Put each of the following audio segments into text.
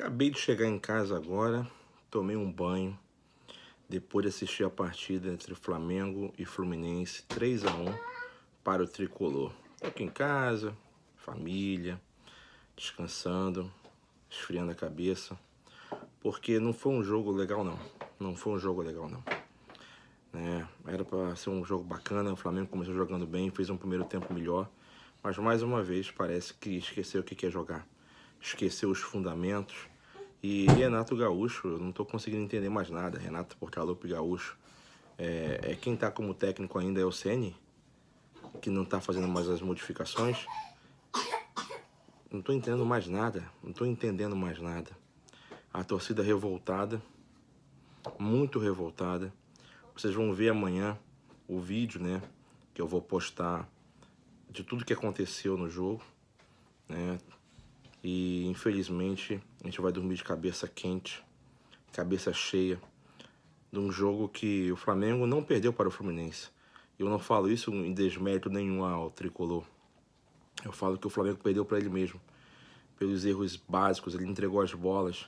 Acabei de chegar em casa agora, tomei um banho, depois de assistir a partida entre Flamengo e Fluminense 3 a 1 para o tricolor. Estou aqui em casa, família, descansando, esfriando a cabeça, porque não foi um jogo legal não. Não foi um jogo legal não. Né? Era para ser um jogo bacana, o Flamengo começou jogando bem, fez um primeiro tempo melhor, mas mais uma vez parece que esqueceu o que quer é jogar esqueceu os fundamentos. E Renato Gaúcho, eu não estou conseguindo entender mais nada. Renato Portaluppi Gaúcho. É, é quem está como técnico ainda é o Ceni, que não está fazendo mais as modificações. Não estou entendendo mais nada. Não estou entendendo mais nada. A torcida revoltada, muito revoltada. Vocês vão ver amanhã o vídeo, né, que eu vou postar de tudo que aconteceu no jogo, né? E infelizmente a gente vai dormir de cabeça quente, cabeça cheia, de um jogo que o Flamengo não perdeu para o Fluminense. Eu não falo isso em desmérito nenhum ao tricolor. Eu falo que o Flamengo perdeu para ele mesmo, pelos erros básicos, ele entregou as bolas.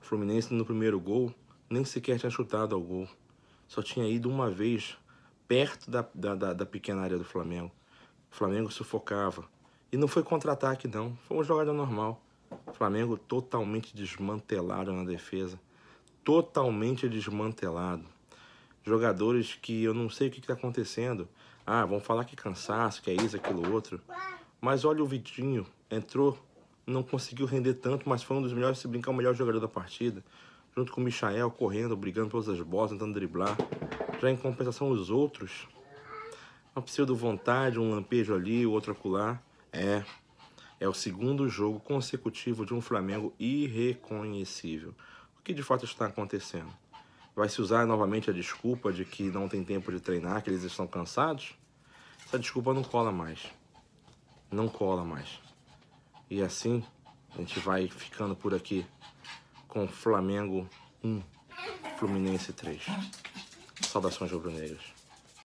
O Fluminense no primeiro gol nem sequer tinha chutado ao gol, só tinha ido uma vez perto da, da, da pequena área do Flamengo. O Flamengo sufocava, e não foi contra-ataque, não. Foi uma jogada normal. O Flamengo totalmente desmantelado na defesa. Totalmente desmantelado. Jogadores que eu não sei o que está acontecendo. Ah, vão falar que é cansaço, que é isso, aquilo, outro. Mas olha o Vitinho. Entrou, não conseguiu render tanto, mas foi um dos melhores, se brincar, o melhor jogador da partida. Junto com o Michael, correndo, brigando todas as bolas, tentando driblar. Já em compensação, os outros. Uma pseudo-vontade, um lampejo ali, o outro acolá é, é o segundo jogo consecutivo de um Flamengo irreconhecível. O que de fato está acontecendo? Vai se usar novamente a desculpa de que não tem tempo de treinar, que eles estão cansados? Essa desculpa não cola mais. Não cola mais. E assim, a gente vai ficando por aqui com Flamengo 1, Fluminense 3. Saudações rubro-negras.